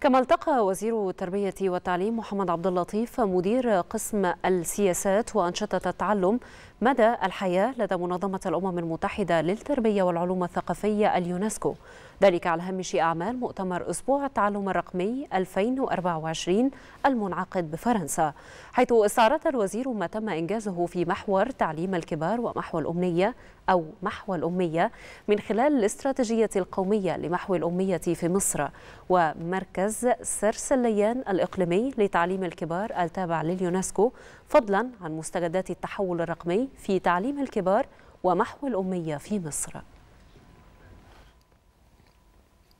كما التقى وزير التربية والتعليم محمد عبد اللطيف مدير قسم السياسات وأنشطة التعلم مدى الحياة لدى منظمة الأمم المتحدة للتربية والعلوم الثقافية اليونسكو ذلك على هامش أعمال مؤتمر أسبوع التعلم الرقمي 2024 المنعقد بفرنسا حيث استعرض الوزير ما تم إنجازه في محور تعليم الكبار ومحو الأمنية أو محو الأمية من خلال الاستراتيجية القومية لمحو الأمية في مصر ومركز سرس الليان الإقليمي لتعليم الكبار التابع لليونسكو فضلا عن مستجدات التحول الرقمي في تعليم الكبار ومحو الأمية في مصر